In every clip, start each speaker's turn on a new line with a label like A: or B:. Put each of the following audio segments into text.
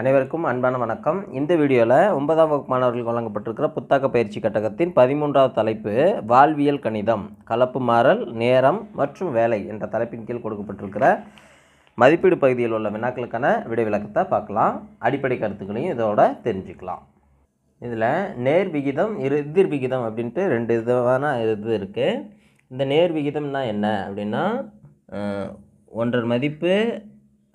A: அனைவருக்கும் அன்பான வணக்கம் இந்த வீடியோவில் ஒன்பதாம் வகுப்பு மாணவர்களுக்கு வழங்கப்பட்டிருக்கிற புத்தாக்க பயிற்சி கட்டகத்தின் பதிமூன்றாவது தலைப்பு வாழ்வியல் கணிதம் கலப்பு மாறல் நேரம் மற்றும் வேலை என்ற தலைப்பின் கீழ் கொடுக்கப்பட்டிருக்கிற மதிப்பீடு பகுதியில் உள்ள வினாக்களுக்கான விடைவிலக்கத்தை பார்க்கலாம் அடிப்படை கருத்துக்களையும் இதோட தெரிஞ்சுக்கலாம் இதில் நேர் விகிதம் எதிர் விகிதம் அப்படின்ட்டு ரெண்டு விதமான இது இருக்குது இந்த நேர் விகிதம்னா என்ன அப்படின்னா ஒன்றரை மதிப்பு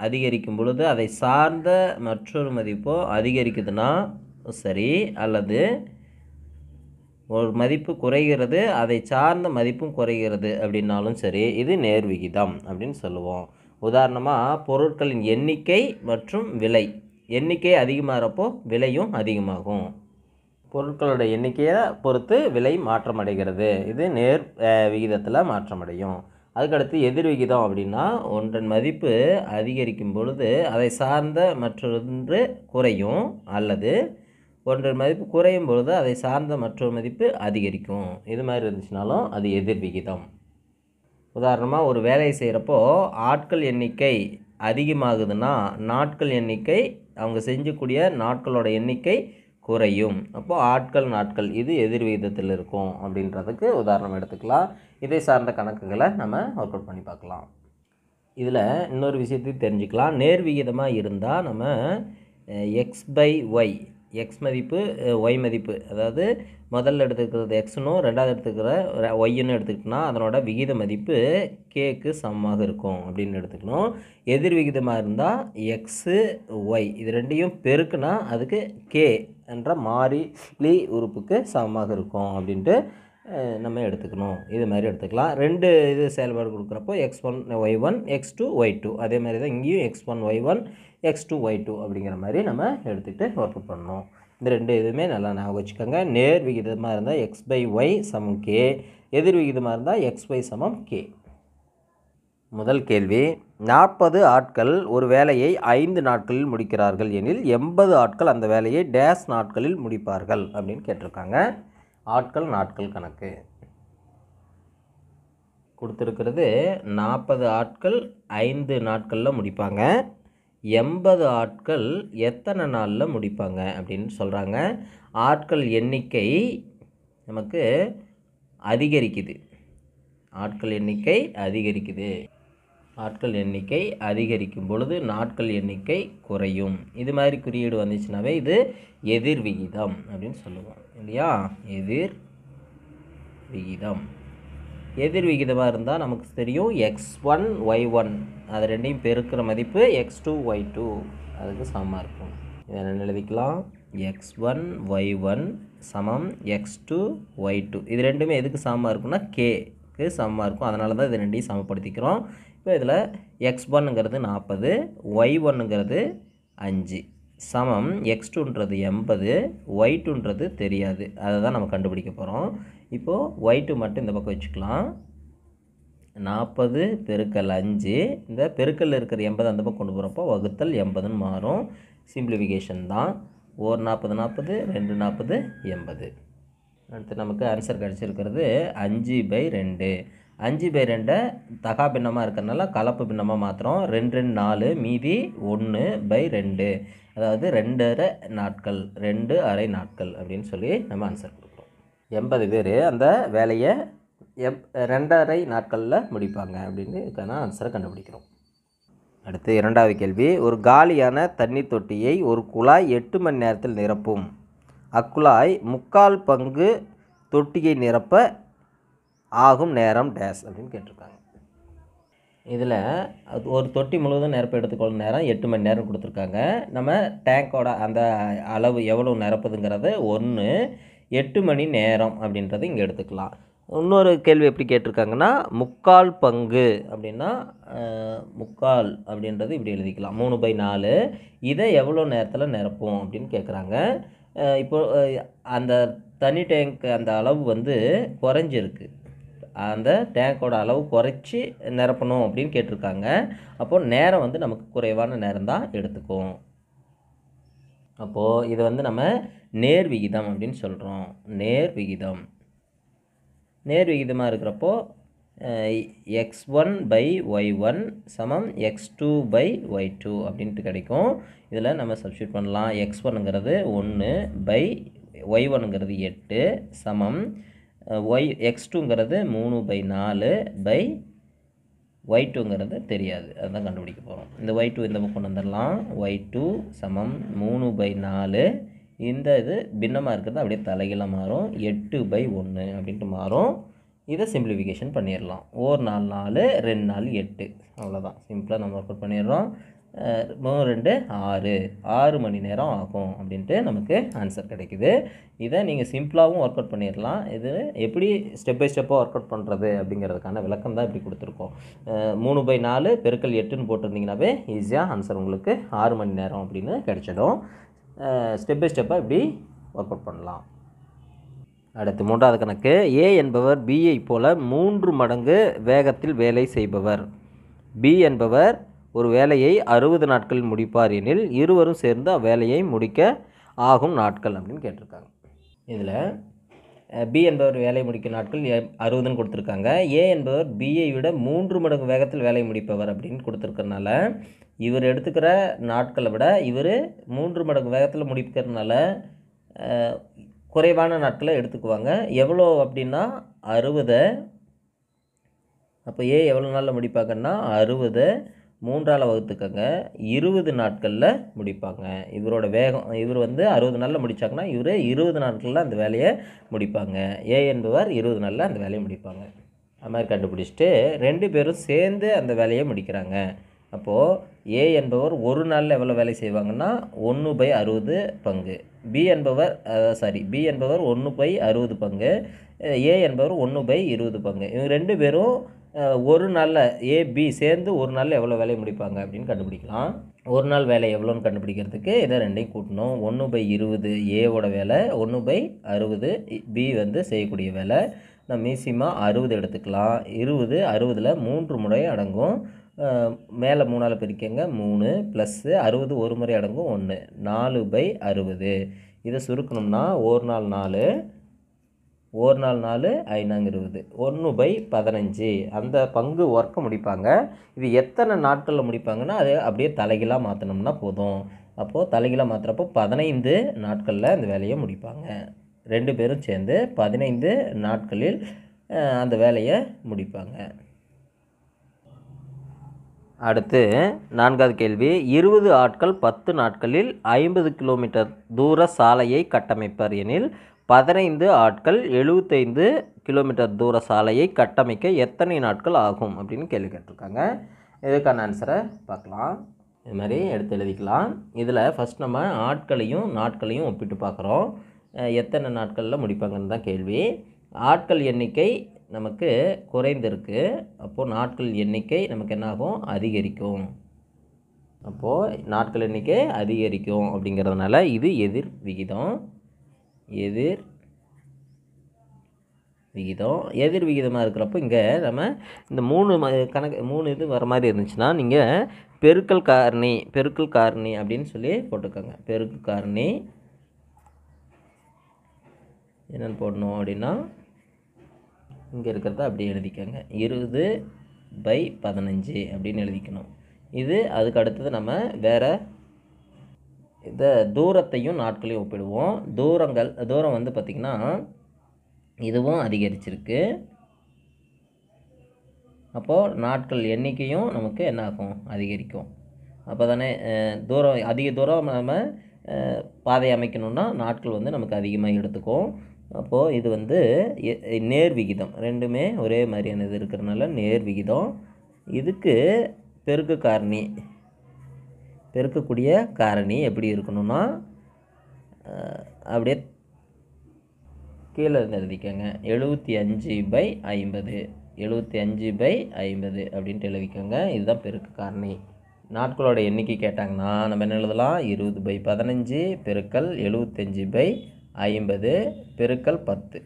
A: அதிகரிக்கும் பொழுது அதை சார்ந்த மற்றொரு மதிப்போ அதிகரிக்குதுன்னா சரி அல்லது ஒரு மதிப்பு குறைகிறது அதை சார்ந்த மதிப்பும் குறைகிறது அப்படின்னாலும் சரி இது நேர் விகிதம் அப்படின்னு சொல்லுவோம் உதாரணமாக பொருட்களின் எண்ணிக்கை மற்றும் விலை எண்ணிக்கை அதிகமாகிறப்போ விலையும் அதிகமாகும் பொருட்களோட எண்ணிக்கையை பொறுத்து விலை மாற்றமடைகிறது இது நேர் விகிதத்தில் மாற்றமடையும் அதுக்கடுத்து எதிர்விகிதம் அப்படின்னா ஒன்றன் மதிப்பு அதிகரிக்கும் பொழுது அதை சார்ந்த மற்றொன்று குறையும் அல்லது ஒன்றன் மதிப்பு குறையும் பொழுது அதை சார்ந்த மற்றொரு மதிப்பு அதிகரிக்கும் இது மாதிரி இருந்துச்சுனாலும் அது எதிர்விகிதம் உதாரணமாக ஒரு வேலையை செய்கிறப்போ ஆட்கள் எண்ணிக்கை அதிகமாகுதுன்னா நாட்கள் எண்ணிக்கை அவங்க செஞ்சக்கூடிய நாட்களோட எண்ணிக்கை குறையும் அப்போது ஆட்கள் நாட்கள் இது எதிர் விகிதத்தில் இருக்கும் அப்படின்றதுக்கு உதாரணம் எடுத்துக்கலாம் இதை சார்ந்த கணக்குகளை நம்ம ஒர்க் அவுட் பண்ணி பார்க்கலாம் இதில் இன்னொரு விஷயத்தையும் தெரிஞ்சுக்கலாம் நேர் விகிதமாக இருந்தால் நம்ம எக்ஸ் பை ஒய் எக்ஸ் மதிப்பு ஒய் மதிப்பு அதாவது முதல்ல எடுத்துக்கிறது எக்ஸ்னும் ரெண்டாவது எடுத்துக்கிற ஒய்ன்னு எடுத்துக்கிட்டோம்னா அதனோட விகித மதிப்பு கேக்கு சமமாக இருக்கும் அப்படின்னு எடுத்துக்கணும் எதிர் விகிதமாக இருந்தால் எக்ஸு ஒய் இது ரெண்டையும் பெருக்குனா அதுக்கு கே என்ற மாறிலி உறுப்புக்கு சமமாக இருக்கும் அப்படின்ட்டு நம்ம எடுத்துக்கணும் இது மாதிரி எடுத்துக்கலாம் ரெண்டு இது செயல்பாடு கொடுக்குறப்போ x one y one x two y two அதே மாதிரி தான் இங்கேயும் x one y one x two y two அப்படிங்கிற மாதிரி நம்ம எடுத்துக்கிட்டு ஒர்க் பண்ணணும் இந்த ரெண்டு இதுவுமே நல்லா ஞாபகம் வச்சுக்கோங்க நேர் விகிதமாக இருந்தால் எக்ஸ் பை ஒய் சமம் கே எதிர் விகிதமாக இருந்தால் எக்ஸ் ஒய் சமம் கே முதல் கேள்வி நாற்பது ஆட்கள் ஒரு வேலையை ஐந்து நாட்களில் முடிக்கிறார்கள் எனில் எண்பது ஆட்கள் அந்த வேலையை டேஸ் நாட்களில் முடிப்பார்கள் அப்படின்னு கேட்டிருக்காங்க ஆட்கள் நாட்கள் கணக்கு கொடுத்துருக்கிறது நாற்பது ஆட்கள் ஐந்து நாட்களில் முடிப்பாங்க எண்பது ஆட்கள் எத்தனை நாளில் முடிப்பாங்க அப்படின்னு சொல்கிறாங்க ஆட்கள் எண்ணிக்கை நமக்கு அதிகரிக்குது ஆட்கள் எண்ணிக்கை அதிகரிக்குது ஆட்கள் எண்ணிக்கை அதிகரிக்கும் பொழுது நாட்கள் எண்ணிக்கை குறையும் இது மாதிரி குறியீடு வந்துச்சுனாவே இது எதிர் விகிதம் அப்படின்னு சொல்லுவோம் இல்லையா எதிர் விகிதம் எதிர் விகிதமாக இருந்தால் நமக்கு தெரியும் எக்ஸ் ஒன் ஒய் ஒன் அது ரெண்டையும் பெருக்கிற மதிப்பு எக்ஸ் டூ ஒய் டூ அதுக்கு சமமாக இருக்கும் இதை என்ன எழுதிக்கலாம் எக்ஸ் ஒன் ஒய் ஒன் சமம் எக்ஸ் டூ ஒய் டூ இது ரெண்டுமே எதுக்கு சமமாக இருக்குன்னா கேக்கு சமமாக இருக்கும் அதனால தான் இது ரெண்டையும் சமப்படுத்திக்கிறோம் இப்போ இதில் எக்ஸ் ஒன்னுங்கிறது நாற்பது ஒய் ஒன்னுங்கிறது அஞ்சு சமம் எக்ஸ் டூன்றது எண்பது ஒய் டூன்றது தெரியாது அதை தான் நம்ம கண்டுபிடிக்க போகிறோம் இப்போது ஒய் டூ மட்டும் இந்த பக்கம் வச்சுக்கலாம் நாற்பது பெருக்கல் அஞ்சு இந்த பெருக்கல் இருக்கிற எண்பது அந்த பக்கம் கொண்டு போகிறப்போ வகுத்தல் எண்பதுன்னு மாறும் சிம்பிளிஃபிகேஷன் தான் ஒரு நாற்பது நாற்பது ரெண்டு நாற்பது எண்பது அடுத்து நமக்கு ஆன்சர் கிடச்சிருக்கிறது அஞ்சு பை ரெண்டு அஞ்சு பை ரெண்டை தகா பின்னமாக இருக்கிறனால கலப்பு பின்னமாக மாத்திரம் ரெண்டு ரெண்டு நாலு மீதி ஒன்று பை ரெண்டு அதாவது ரெண்டரை நாட்கள் ரெண்டு அரை நாட்கள் அப்படின்னு சொல்லி நம்ம ஆன்சர் கொடுக்குறோம் எண்பது பேர் அந்த வேலையை எப் ரெண்டரை நாட்களில் முடிப்பாங்க அப்படின்னு இதுக்கான ஆன்சரை கண்டுபிடிக்கிறோம் அடுத்து இரண்டாவது கேள்வி ஒரு காலியான தண்ணி தொட்டியை ஒரு குழாய் எட்டு மணி நேரத்தில் நிரப்பும் அக்குழாய் முக்கால் பங்கு தொட்டியை நிரப்ப ஆகும் நேரம் டேஸ் அப்படின்னு கேட்டிருக்காங்க இதில் அது ஒரு தொட்டி முழுவதும் நிரப்ப எடுத்துக்கொள்ளும் நேரம் எட்டு மணி நேரம் கொடுத்துருக்காங்க நம்ம டேங்கோட அந்த அளவு எவ்வளோ நிரப்புதுங்கிறது ஒன்று எட்டு மணி நேரம் அப்படின்றது இங்கே எடுத்துக்கலாம் இன்னொரு கேள்வி எப்படி கேட்டிருக்காங்கன்னா முக்கால் பங்கு அப்படின்னா முக்கால் அப்படின்றது இப்படி எழுதிக்கலாம் மூணு பை நாலு இதை எவ்வளோ நேரத்தில் நிரப்பும் அப்படின்னு கேட்குறாங்க இப்போ அந்த தனி டேங்க் அந்த அளவு வந்து குறைஞ்சிருக்கு அந்த டேங்கோட அளவு குறைச்சி நிரப்பணும் அப்படின்னு கேட்டிருக்காங்க அப்போது நேரம் வந்து நமக்கு குறைவான நேரம் தான் எடுத்துக்கும் அப்போது இது வந்து நம்ம நேர் விகிதம் அப்படின்னு சொல்கிறோம் நேர் விகிதம் நேர் விகிதமாக இருக்கிறப்போ x one by y one சமம் x two by y two அப்படின்ட்டு கிடைக்கும் இதில் நம்ம சப்ஸ்டியூட் பண்ணலாம் எக்ஸ் ஒன்னுங்கிறது ஒன்று பை ஒய் ஒன்னுங்கிறது எட்டு சமம் ஒய் எக்ஸ் டூங்கிறது மூணு பை நாலு பை ஒய் டூங்கிறது தெரியாது அதுதான் கண்டுபிடிக்க போகிறோம் இந்த ஒய் டூ இந்த பக்கம் கொண்டு வந்துடலாம் ஒய் டூ சமம் மூணு பை நாலு இந்த இது பின்னமாக இருக்கிறது அப்படியே தலையில் மாறும் எட்டு பை ஒன்று அப்படின்ட்டு மாறும் இதை சிம்பிளிஃபிகேஷன் பண்ணிடலாம் ஒரு நாலு நாலு ரெண்டு நாலு எட்டு அவ்வளோதான் சிம்பிளாக நம்ம ஒர்க் அவுட் பண்ணிடுறோம் மூணு ரெண்டு ஆறு ஆறு மணி நேரம் ஆகும் அப்படின்ட்டு நமக்கு ஆன்சர் கிடைக்குது இதை நீங்கள் சிம்பிளாகவும் ஒர்க் அவுட் பண்ணிடலாம் இது எப்படி ஸ்டெப் பை ஸ்டெப்பாக ஒர்க் அவுட் பண்ணுறது அப்படிங்கிறதுக்கான விளக்கம் தான் இப்படி கொடுத்துருக்கோம் மூணு பை நாலு பெருக்கல் எட்டுன்னு போட்டிருந்தீங்கன்னாவே ஈஸியாக ஆன்சர் உங்களுக்கு ஆறு மணி நேரம் அப்படின்னு கிடச்சிடும் ஸ்டெப் பை ஸ்டெப்பாக இப்படி ஒர்க் அவுட் பண்ணலாம் அடுத்து மூன்றாவது கணக்கு ஏ என்பவர் பிஐ போல மூன்று மடங்கு வேகத்தில் வேலை செய்பவர் பி என்பவர் ஒரு வேலையை அறுபது நாட்களில் முடிப்பார் எனில் இருவரும் சேர்ந்து அவ்வேலையை முடிக்க ஆகும் நாட்கள் அப்படின்னு கேட்டிருக்காங்க இதில் பி என்பவர் வேலை முடிக்கும் நாட்கள் அறுபதுன்னு கொடுத்துருக்காங்க ஏ என்பவர் பிஐ விட மூன்று மடங்கு வேகத்தில் வேலை முடிப்பவர் அப்படின்னு கொடுத்துருக்கறனால இவர் எடுத்துக்கிற நாட்களை விட இவர் மூன்று மடங்கு வேகத்தில் முடிக்கிறதுனால குறைவான நாட்களை எடுத்துக்குவாங்க எவ்வளோ அப்படின்னா அறுபது அப்போ ஏ எவ்வளோ நாளில் முடிப்பாங்கன்னா அறுபது மூன்றால் வகுத்துக்கங்க இருபது நாட்களில் முடிப்பாங்க இவரோட வேகம் இவர் வந்து அறுபது நாளில் முடித்தாங்கன்னா இவர் இருபது நாட்களில் அந்த வேலையை முடிப்பாங்க ஏ என்பவர் இருபது நாளில் அந்த வேலையை முடிப்பாங்க அது மாதிரி கண்டுபிடிச்சிட்டு ரெண்டு பேரும் சேர்ந்து அந்த வேலையை முடிக்கிறாங்க அப்போது ஏ என்பவர் ஒரு நாளில் எவ்வளோ வேலை செய்வாங்கன்னா ஒன்று பை அறுபது பங்கு பி என்பவர் சாரி பி என்பவர் ஒன்று பை அறுபது பங்கு ஏ என்பவர் ஒன்று பை இருபது பங்கு இவங்க ரெண்டு பேரும் ஒரு நாளில் ஏ பி சேர்ந்து ஒரு நாளில் எவ்வளோ வேலையை முடிப்பாங்க அப்படின்னு கண்டுபிடிக்கலாம் ஒரு நாள் வேலை எவ்வளோன்னு கண்டுபிடிக்கிறதுக்கு இதை ரெண்டையும் கூட்டணும் ஒன்று பை இருபது ஏவோட வேலை ஒன்று பை அறுபது பி வந்து செய்யக்கூடிய வேலை நம்ம மீசியமாக அறுபது எடுத்துக்கலாம் இருபது அறுபதில் மூன்று முறை அடங்கும் மேலே மூணால் பிரிக்கங்க மூணு ப்ளஸ்ஸு அறுபது ஒரு முறை அடங்கும் ஒன்று நாலு பை அறுபது இதை சுருக்கணும்னா ஒரு நாள் நாலு ஒரு நாள் நாலு ஐநாங்க இருபது ஒன்று பை பதினஞ்சு அந்த பங்கு ஒர்க்கை முடிப்பாங்க இது எத்தனை நாட்களில் முடிப்பாங்கன்னா அது அப்படியே தலைகளாக மாற்றினோம்னா போதும் அப்போது தலைகளாக மாற்றுறப்போ பதினைந்து நாட்களில் இந்த வேலையை முடிப்பாங்க ரெண்டு பேரும் சேர்ந்து பதினைந்து நாட்களில் அந்த வேலையை முடிப்பாங்க அடுத்து நான்காவது கேள்வி இருபது ஆட்கள் பத்து நாட்களில் ஐம்பது கிலோமீட்டர் தூர சாலையை கட்டமைப்பர் எனில் பதினைந்து ஆட்கள் எழுபத்தைந்து கிலோமீட்டர் தூர சாலையை கட்டமைக்க எத்தனை நாட்கள் ஆகும் அப்படின்னு கேள்வி கேட்டிருக்காங்க இதுக்கான ஆன்சரை பார்க்கலாம் இது மாதிரி எடுத்து எழுதிக்கலாம் இதில் ஃபஸ்ட் நம்ம ஆட்களையும் நாட்களையும் ஒப்பிட்டு பார்க்குறோம் எத்தனை நாட்களில் முடிப்பாங்கன்னு தான் கேள்வி ஆட்கள் எண்ணிக்கை நமக்கு குறைந்திருக்கு அப்போது நாட்கள் எண்ணிக்கை நமக்கு என்னாகும் அதிகரிக்கும் அப்போது நாட்கள் எண்ணிக்கை அதிகரிக்கும் அப்படிங்கிறதுனால இது எதிர் விகிதம் எதிர் விகிதம் எதிர் விகிதமாக இருக்கிறப்போ இங்கே நம்ம இந்த மூணு கணக்கு மூணு இது வர மாதிரி இருந்துச்சுன்னா நீங்கள் பெருக்கல் காரணி பெருக்கல் காரணி அப்படின்னு சொல்லி போட்டுக்கோங்க பெருக்கு காரணி என்னென்னு போடணும் அப்படின்னா இங்கே இருக்கிறத அப்படியே எழுதிக்கோங்க இருபது பை பதினஞ்சு அப்படின்னு எழுதிக்கணும் இது அதுக்கு அடுத்தது நம்ம வேறு இதை தூரத்தையும் நாட்களையும் ஒப்பிடுவோம் தூரங்கள் தூரம் வந்து பார்த்திங்கன்னா இதுவும் அதிகரிச்சிருக்கு அப்போது நாட்கள் எண்ணிக்கையும் நமக்கு என்ன ஆகும் அதிகரிக்கும் அப்போ தானே தூரம் அதிக தூரம் நம்ம பாதை அமைக்கணுன்னா நாட்கள் வந்து நமக்கு அதிகமாக எடுத்துக்கும் அப்போது இது வந்து நேர் விகிதம் ரெண்டுமே ஒரே மாதிரியான இது இருக்கிறனால நேர் விகிதம் இதுக்கு பெருக்க காரணி பெருக்கக்கூடிய காரணி எப்படி இருக்கணும்னா அப்படியே கீழே இருந்து எழுதிக்கோங்க எழுபத்தி அஞ்சு பை ஐம்பது எழுபத்தி அஞ்சு பை ஐம்பது அப்படின்ட்டு எழுதிக்கோங்க இதுதான் பெருக்க காரணி நாட்களோட எண்ணிக்கை கேட்டாங்கன்னா நம்ம என்ன எழுதலாம் இருபது பை பதினஞ்சு பெருக்கல் எழுபத்தஞ்சு பை ஐம்பது பெருக்கல் பத்து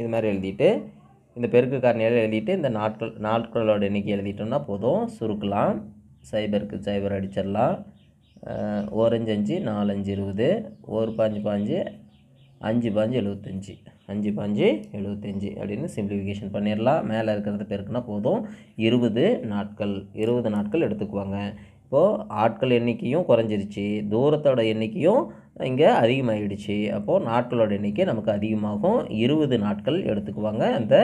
A: இது மாதிரி எழுதிட்டு இந்த பெருக்கு காரணியால் எழுதிட்டு இந்த நாட்கள் நாட்களோட எண்ணிக்கை எழுதிட்டோம்னா போதும் சுருக்கலாம் சைபருக்கு சைபர் அடிச்சிடலாம் ஓரஞ்சு அஞ்சு நாலஞ்சு இருபது ஒரு பாஞ்சு பாஞ்சு அஞ்சு பாஞ்சு எழுபத்தஞ்சி அஞ்சு பாஞ்சு எழுபத்தஞ்சி அப்படின்னு சிம்பிளிஃபிகேஷன் பண்ணிடலாம் மேலே இருக்கிறத பெருக்குனா போதும் இருபது நாட்கள் இருபது நாட்கள் எடுத்துக்குவாங்க இப்போது ஆட்கள் எண்ணிக்கையும் குறைஞ்சிருச்சு தூரத்தோட எண்ணிக்கையும் இங்கே அதிகமாகிடுச்சு அப்போது நாட்களோட எண்ணிக்கை நமக்கு அதிகமாகும் இருபது நாட்கள் எடுத்துக்குவாங்க அந்த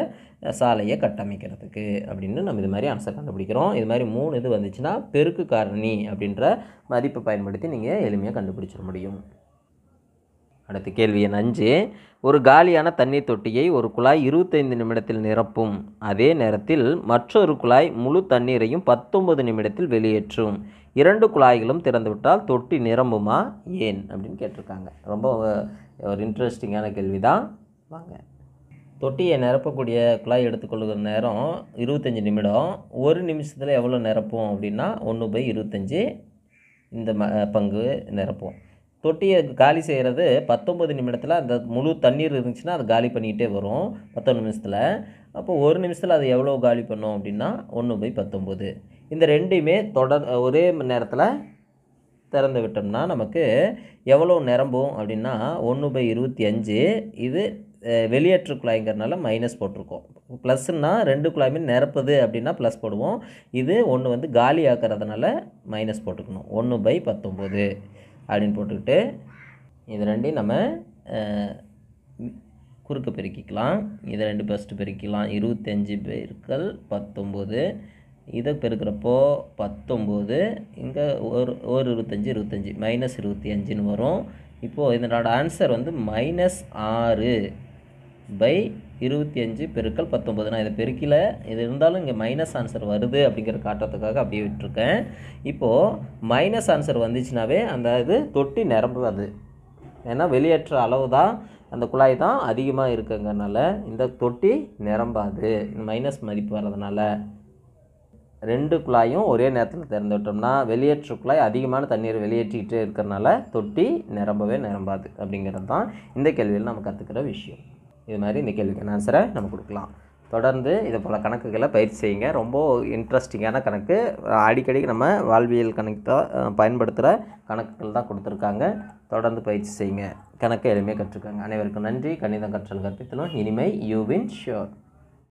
A: சாலையை கட்டமைக்கிறதுக்கு அப்படின்னு நம்ம இது மாதிரி ஆன்சர் கண்டுபிடிக்கிறோம் இது மாதிரி மூணு இது வந்துச்சுன்னா பெருக்கு காரணி அப்படின்ற மதிப்பை பயன்படுத்தி நீங்கள் எளிமையாக கண்டுபிடிச்சிட முடியும் அடுத்த கேள்வி எண் அஞ்சு ஒரு காலியான தண்ணீர் தொட்டியை ஒரு குழாய் இருபத்தைந்து நிமிடத்தில் நிரப்பும் அதே நேரத்தில் மற்றொரு குழாய் முழு தண்ணீரையும் பத்தொன்பது நிமிடத்தில் வெளியேற்றும் இரண்டு குழாய்களும் திறந்துவிட்டால் தொட்டி நிரம்புமா ஏன் அப்படின்னு கேட்டிருக்காங்க ரொம்ப ஒரு இன்ட்ரெஸ்டிங்கான கேள்வி தான் வாங்க தொட்டியை நிரப்பக்கூடிய குழாய் எடுத்துக்கொள்கிற நேரம் இருபத்தஞ்சி நிமிடம் ஒரு நிமிஷத்தில் எவ்வளோ நிரப்பும் அப்படின்னா ஒன்று பை இருபத்தஞ்சி இந்த ம பங்கு நிரப்போம் தொட்டியை காலி செய்கிறது பத்தொம்பது நிமிடத்தில் அந்த முழு தண்ணீர் இருந்துச்சுன்னா அது காலி பண்ணிக்கிட்டே வரும் பத்தொன்று நிமிஷத்தில் அப்போ ஒரு நிமிஷத்தில் அது எவ்வளோ காலி பண்ணும் அப்படின்னா ஒன்று பை பத்தொம்பது இந்த ரெண்டையுமே தொடர் ஒரே மணி நேரத்தில் திறந்து விட்டோம்னா நமக்கு எவ்வளோ நிரம்பும் அப்படின்னா ஒன்று பை இருபத்தி அஞ்சு இது வெளியேற்று குழாய்ங்கிறனால மைனஸ் போட்டிருக்கோம் ப்ளஸ்ஸுன்னா ரெண்டு குழாயுமே நிரப்புது அப்படின்னா ப்ளஸ் போடுவோம் இது ஒன்று வந்து காலி ஆக்கிறதுனால மைனஸ் போட்டுக்கணும் ஒன்று பை பத்தொம்போது அப்படின்னு போட்டுக்கிட்டு இது ரெண்டையும் நம்ம குறுக்க பெருக்கிக்கலாம் இதை ரெண்டு ஃபஸ்ட்டு பெருக்கிக்கலாம் இருபத்தஞ்சி பேருக்கள் பத்தொம்போது இதை பெருக்கிறப்போ பத்தொம்போது இங்கே ஒரு ஒரு இருபத்தஞ்சி இருபத்தஞ்சி மைனஸ் இருபத்தி அஞ்சுன்னு வரும் இப்போது இதனோட ஆன்சர் வந்து மைனஸ் ஆறு பை இருபத்தி அஞ்சு பெருக்கல் பத்தொம்பது நான் இதை பெருக்கில இது இருந்தாலும் இங்கே மைனஸ் ஆன்சர் வருது அப்படிங்கிற காட்டுறதுக்காக அப்படியே விட்டுருக்கேன் இப்போது மைனஸ் ஆன்சர் வந்துச்சுனாவே அந்த இது தொட்டி நிரம்புவது ஏன்னா வெளியேற்ற அளவு தான் அந்த குழாய் தான் அதிகமாக இருக்குங்கிறனால இந்த தொட்டி நிரம்பாது மைனஸ் மதிப்பு வர்றதுனால ரெண்டு குழாயும் ஒரே நேரத்தில் திறந்து விட்டோம்னா வெளியேற்ற குழாய் அதிகமான தண்ணீர் வெளியேற்றிக்கிட்டே இருக்கிறனால தொட்டி நிரம்பவே நிரம்பாது அப்படிங்கிறது தான் இந்த கேள்வியில் நம்ம கற்றுக்கிற விஷயம் இது மாதிரி இந்த கேள்விக்கான ஆன்சரை நம்ம கொடுக்கலாம் தொடர்ந்து இதை போல் கணக்குகளை பயிற்சி செய்யுங்க ரொம்ப இன்ட்ரெஸ்டிங்கான கணக்கு அடிக்கடி நம்ம வாழ்வியல் கணக்கு தான் பயன்படுத்துகிற கணக்குகள் தான் கொடுத்துருக்காங்க தொடர்ந்து பயிற்சி செய்யுங்க கணக்கை எளிமையாக கற்றுக்காங்க அனைவருக்கும் நன்றி கணிதம் கற்றல் கற்பித்தலும் இனிமை யூ வின் ஷியோர்